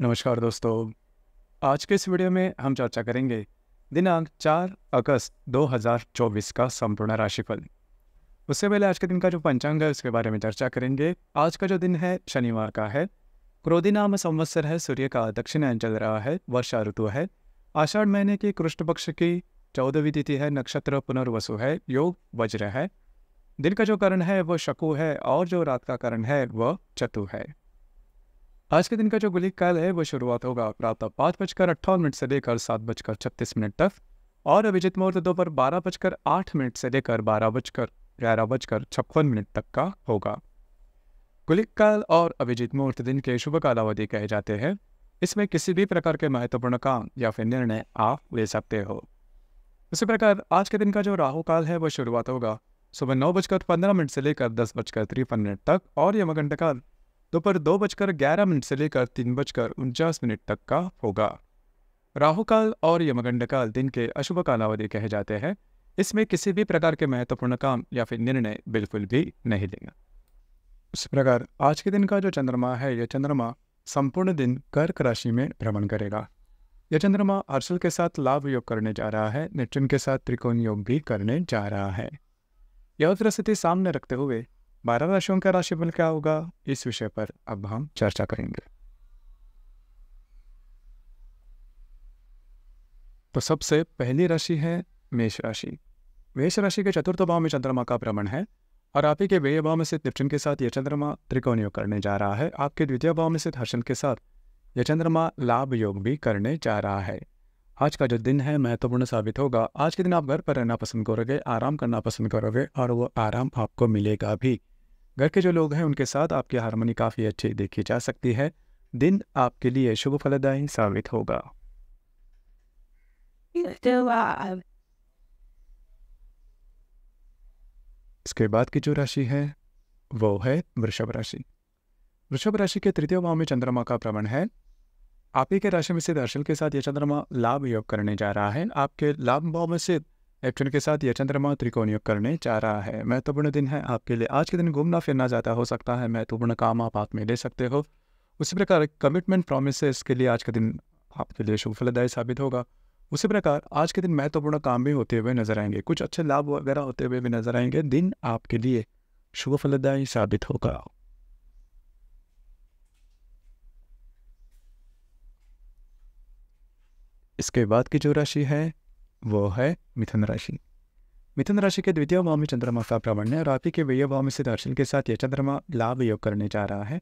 नमस्कार दोस्तों आज के इस वीडियो में हम चर्चा करेंगे दिनांक 4 अगस्त 2024 का संपूर्ण राशिफल उससे पहले आज के दिन का जो पंचांग है उसके बारे में चर्चा करेंगे आज का जो दिन है शनिवार का है क्रोधी नाम संवत्सर है सूर्य का दक्षिण चल रहा है वर्षा ऋतु है आषाढ़ महीने की कृष्ण पक्ष की चौदहवीं तिथि है नक्षत्र पुनर्वसु है योग वज्र है दिन का जो करण है वह शकु है और जो रात का करण है वह चतु है आज के दिन का जो गुलिक काल है वो शुरुआत होगा प्रातः पाँच बजकर अट्ठावन मिनट से लेकर सात बजकर छत्तीस मिनट तक और अभिजित मुहूर्त दोपहर बारह बजकर आठ मिनट से लेकर बारह बजकर ग्यारह बजकर छप्पन मिनट तक का होगा गुलिक काल और अभिजित मुहूर्त दिन के शुभ कालावधि कहे जाते हैं इसमें किसी भी प्रकार के महत्वपूर्ण काम या फिर निर्णय आप ले सकते हो उसी प्रकार आज के दिन का जो राहु काल है वह शुरुआत होगा सुबह नौ बजकर पंद्रह मिनट से लेकर दस बजकर तिरपन मिनट तक और यमगंड काल दोपहर दो बजकर ग्यारह मिनट से लेकर तीन बजकर उनचास मिनट तक का होगा राहु काल और यमगंड काल दिन के अशुभ कालावधि कहे जाते हैं इसमें किसी भी प्रकार के महत्वपूर्ण काम या फिर निर्णय बिल्कुल भी नहीं लेंगे उस प्रकार आज के दिन का जो चंद्रमा है यह चंद्रमा संपूर्ण दिन कर्क राशि में भ्रमण करेगा यह चंद्रमा अर्शल के साथ लाभ योग करने जा रहा है नेपच्यून के साथ त्रिकोण योग भी करने जा रहा है यह स्थिति सामने रखते हुए बारह राशियों का राशिफल क्या होगा इस विषय पर अब हम चर्चा करेंगे तो सबसे पहली राशि है मेष राशि मेष राशि के चतुर्थ भाव में चंद्रमा का भ्रमण है और आप ही के व्यय भाव में स्थित निपचिन के साथ यह चंद्रमा त्रिकोण योग करने जा रहा है आपके द्वितीय भाव में स्थित हर्षण के साथ यह चंद्रमा लाभ योग भी करने जा रहा है आज का जो दिन है महत्वपूर्ण साबित होगा आज के दिन आप घर पर रहना पसंद करोगे आराम करना पसंद करोगे और वो आराम आपको मिलेगा भी घर के जो लोग हैं उनके साथ आपकी हारमोनी काफ़ी अच्छी देखी जा सकती है दिन आपके लिए शुभ फलदायी साबित होगा तो, इसके बाद की जो राशि है वो है वृषभ राशि वृषभ राशि के तृतीय भाव में चंद्रमा का भ्रमण है आप ही के राशि में से दर्शन के साथ यह चंद्रमा लाभ योग करने जा रहा है आपके लाभ भाव में से एक्शन के साथ यह चंद्रमा त्रिकोण योग करने जा रहा है महत्वपूर्ण दिन है आपके लिए आज के दिन घूमना फिरना ज़्यादा हो सकता है महत्वपूर्ण काम आप हाथ में ले सकते हो उसी प्रकार कमिटमेंट प्रोमिस के लिए आज का दिन आपके लिए शुभ फलदायी साबित होगा उसी प्रकार आज के दिन महत्वपूर्ण काम भी होते हुए नजर आएंगे कुछ अच्छे लाभ वगैरह होते हुए भी नजर आएंगे दिन आपके लिए शुभ फलदायी साबित होगा इसके बाद की जो राशि है वो है मिथुन राशि मिथुन राशि के द्वितीय भाव में चंद्रमा का प्रवण है और आप ही के व्यय भाव में स्थित हर्षण के साथ यह चंद्रमा लाभ योग करने जा रहा है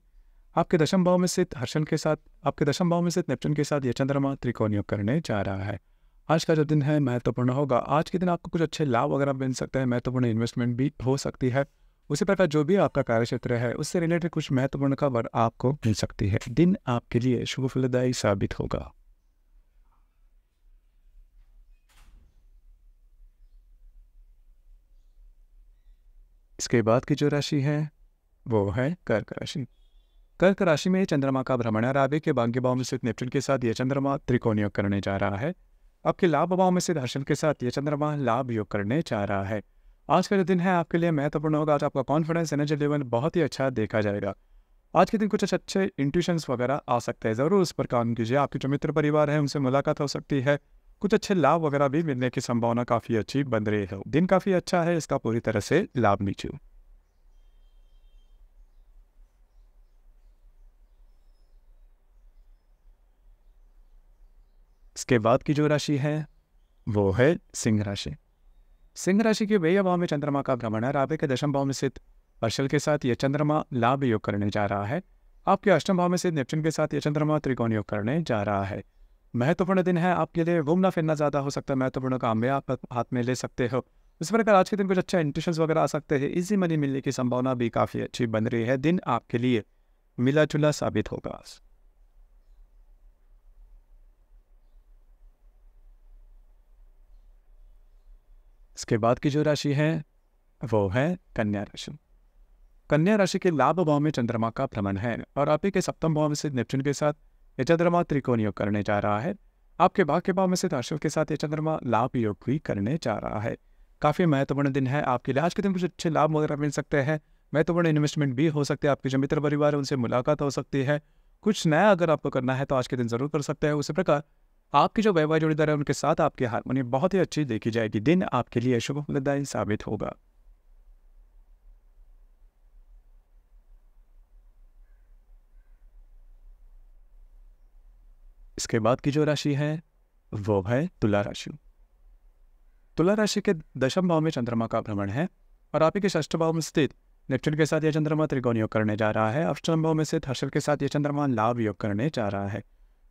आपके दशम भाव में स्थित हर्षण के साथ आपके दशम भाव में स्थित नेपचुन के साथ यह चंद्रमा त्रिकोण योग करने जा रहा है आज का जो दिन है महत्वपूर्ण होगा आज के दिन आपको कुछ अच्छे लाभ वगैरह मिल सकते हैं महत्वपूर्ण इन्वेस्टमेंट भी हो सकती है उसी प्रकार जो भी आपका कार्यक्षेत्र है उससे रिलेटेड कुछ महत्वपूर्ण खबर आपको मिल सकती है दिन आपके लिए शुभ फलदायी साबित होगा इसके बाद की जो राशि है वो है कर्क राशि कर्क राशि में चंद्रमा का भ्रमण राबे के भाग्य भाव में स्थित नेपच्यून के साथ यह चंद्रमा त्रिकोण योग करने जा रहा है आपके लाभ भाव में स्थित हर्षण के साथ यह चंद्रमा लाभ योग करने जा रहा है आज का जो दिन है आपके लिए महत्वपूर्ण होगा आज आपका कॉन्फिडेंस एनर्जी लेवल बहुत ही अच्छा देखा जाएगा आज के दिन कुछ अच्छे इंट्यूशंस वगैरह आ सकते हैं ज़रूर उस पर काम कीजिए आपके जो मित्र परिवार है उनसे मुलाकात हो सकती है कुछ अच्छे लाभ वगैरह भी मिलने की संभावना काफ़ी अच्छी बन रही है दिन काफ़ी अच्छा है इसका पूरी तरह से लाभ लीजिए इसके बाद की जो राशि है वो है सिंह राशि सिंह राशि के व्यय भाव में चंद्रमा का भ्रमण है राधे के दशम भाव में स्थित अर्शल के साथ यह चंद्रमा लाभ योग करने जा रहा है आपके अष्टम भाव में स्थित नेपचुन के साथ यह चंद्रमा त्रिकोण योग करने जा रहा है महत्वपूर्ण दिन है आपके लिए घूमना फिरना ज़्यादा हो सकता है महत्वपूर्ण काम में आप हाथ में ले सकते हो इस प्रकार आज के दिन कुछ अच्छा इंट्रेशन वगैरह आ सकते हैं इजी मनी मिलने की संभावना भी काफ़ी अच्छी बन रही है दिन आपके लिए मिला जुला साबित होगा इसके बाद की जो राशि है वो है कन्या राशि कन्या राशि के लाभ भाव में चंद्रमा का भ्रमण है और आप ही के सप्तम भाव से नेपच्यून के साथ ये चंद्रमा त्रिकोण योग करने जा रहा है आपके भाग्य भाव में से दर्शक के साथ ये चंद्रमा लाभ योग भी करने जा रहा है काफ़ी महत्वपूर्ण दिन है आपके लिए आज के दिन कुछ अच्छे लाभ वगैरह मिल सकते हैं महत्वपूर्ण इन्वेस्टमेंट भी हो सकते हैं आपके जो मित्र परिवार है उनसे मुलाकात हो सकती है कुछ नया अगर आपको करना है तो आज के दिन ज़रूर कर सकते हैं उसी प्रकार आपके जो वैवाहिक जोड़ीदार है उनके साथ आपकी हारमोनी बहुत ही अच्छी देखी जाएगी दिन आपके लिए शुभ फलदायी साबित होगा इसके बाद की जो राशि है वो है तुला राशि तुला राशि के दशम भाव में चंद्रमा का भ्रमण है और आप ही के ष्ठ भाव में स्थित नेपच्यून के साथ यह चंद्रमा त्रिकोण योग करने जा रहा है अष्टम भाव में स्थित हर्षल के साथ यह चंद्रमा लाभ योग करने जा रहा है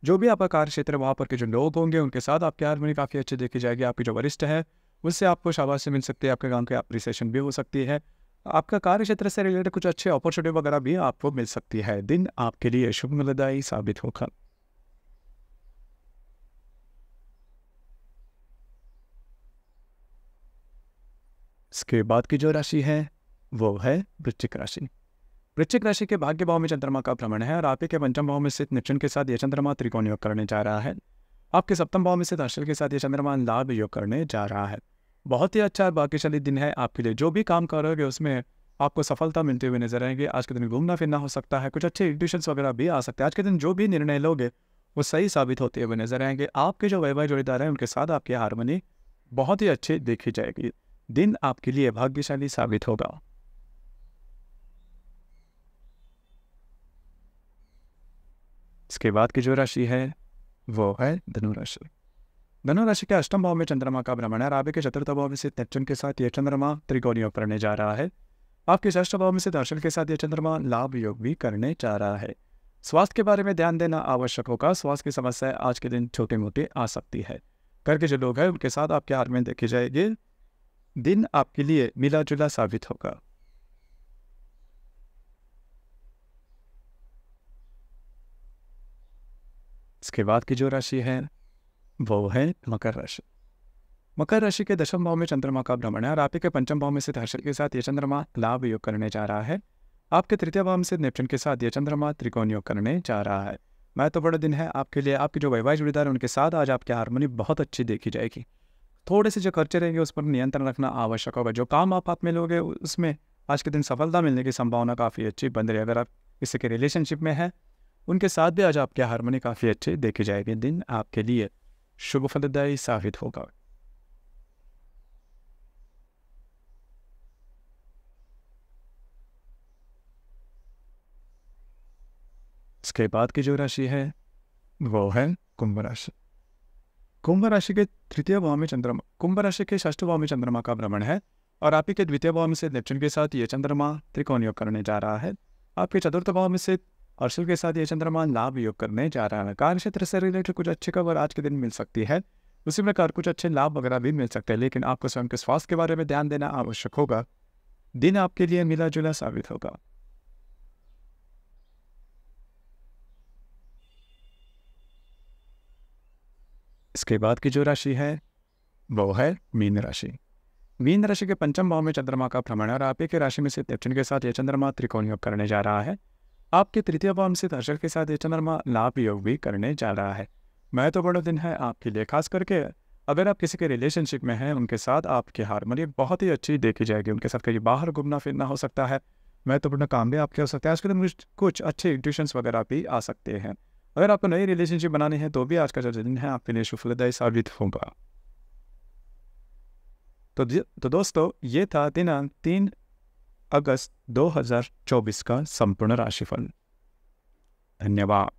जो भी आपका कार्य क्षेत्र वहां पर के जो लोग होंगे उनके साथ आपकी हारमोनी काफ़ी अच्छी देखी जाएगी आपकी जो वरिष्ठ है उससे आपको शाबाशी मिल सकती है आपके गांव की अप्रिसिएशन भी हो सकती है आपका कार्य क्षेत्र से रिलेटेड कुछ अच्छे अपॉर्चुनिटी वगैरह भी आपको मिल सकती है दिन आपके लिए शुभ मददायी साबित होगा इसके बाद की जो राशि है वो है वृश्चिक राशि वृश्चिक राशि के भाग्य भाव में चंद्रमा का भ्रमण है और आपके पंचम भाव में स्थित निपचन के साथ यह चंद्रमा त्रिकोण योग करने जा रहा है आपके सप्तम भाव में स्थित अर्शल के साथ यह चंद्रमा लाभ योग करने जा रहा है बहुत ही अच्छा भाग्यशाली दिन है आपके लिए जो भी काम करोगे उसमें आपको सफलता मिलते हुए नजर आएंगे आज के दिन घूमना फिरना हो सकता है कुछ अच्छे ट्यूशन वगैरह भी आ सकते हैं आज के दिन जो भी निर्णय लोगे वो सही साबित होते हुए नजर आएंगे आपके जो वैवाहिक जोड़ीदार हैं उनके साथ आपकी हारमोनी बहुत ही अच्छी देखी जाएगी दिन आपके लिए भाग्यशाली साबित होगा इसके बाद की जो राशि है वो है धनुराशि धनुराशि के अष्टम भाव में चंद्रमा का भ्रमण है राबे के चतुर्थ भाव में से नेपचुन के साथ यह चंद्रमा त्रिकोणियों योग करने जा रहा है आपके ष्ठ भाव में से दर्शन के साथ यह चंद्रमा लाभ योग भी करने जा रहा है स्वास्थ्य के बारे में ध्यान देना आवश्यक होगा स्वास्थ्य की समस्या आज के दिन छोटी मोटी आ सकती है घर के जो लोग हैं उनके साथ आपके हाथ में देखी जाएगी दिन आपके लिए मिला जुला साबित होगा इसके बाद की जो राशि है वो है मकर राशि मकर राशि के दशम भाव में चंद्रमा का भ्रमण है और आपके पंचम भाव में से हर्षल के साथ यह चंद्रमा लाभ योग करने जा रहा है आपके तृतीय भाव में से नेपचन के साथ यह चंद्रमा त्रिकोण योग करने जा रहा है मैं तो बड़ा दिन है आपके लिए आपकी जो वैवाहिक जुड़ीदार उनके साथ आज आपकी हारमोनी बहुत अच्छी देखी जाएगी थोड़े से जो खर्चे रहेंगे उस पर नियंत्रण रखना आवश्यक होगा जो काम आप हाथ में लोगे उसमें आज के दिन सफलता मिलने की संभावना काफ़ी अच्छी बन रही है अगर आप किसी के रिलेशनशिप में है उनके साथ भी आज आपकी हारमोनी काफ़ी अच्छी देखी जाएगी दिन आपके लिए शुभ फलदायी साबित होगा इसके बाद की जो राशि है वो है कुंभ राशि कुंभ राशि के तृतीय भाव में चंद्रमा कुंभ राशि के षष्ठ भाव में चंद्रमा का भ्रमण है और आपके के द्वितीय भाव में से नेपच्यून के साथ ये चंद्रमा त्रिकोण योग करने जा रहा है आपके चतुर्थ भाव में से अर्शुल के साथ ये चंद्रमा लाभ योग करने जा रहा है कार्य क्षेत्र से रिलेटेड कुछ अच्छी खबर आज के दिन मिल सकती है उसी प्रकार कुछ अच्छे लाभ वगैरह भी मिल सकते हैं लेकिन आपको स्वयं के स्वास्थ्य के बारे में ध्यान देना आवश्यक होगा दिन आपके लिए मिला जुला साबित होगा इसके बाद की जो राशि है वो है मीन राशि मीन राशि के पंचम भाव में चंद्रमा का भ्रमण और आप के राशि में से दक्षिण के साथ ये चंद्रमा त्रिकोण योग करने जा रहा है आपके तृतीय भाव में से हर्षक के साथ ये चंद्रमा लाभ योग भी करने जा रहा है महत्वपूर्ण दिन है आपके लिए खास करके अगर आप किसी के रिलेशनशिप में हैं उनके साथ आपकी हारमोनी बहुत ही अच्छी देखी जाएगी उनके साथ कहीं बाहर घूमना फिरना हो सकता है महत्वपूर्ण काम भी आपके हो सकता है के दिन कुछ अच्छे इंट्यूशंस वगैरह भी आ सकते हैं अगर आपको नई रिलेशनशिप बनानी है तो भी आज का जो दिन है आपके लिए शुभलदायी साबित होगा तो तो दोस्तों ये था दिनांक तीन अगस्त 2024 का संपूर्ण राशिफल धन्यवाद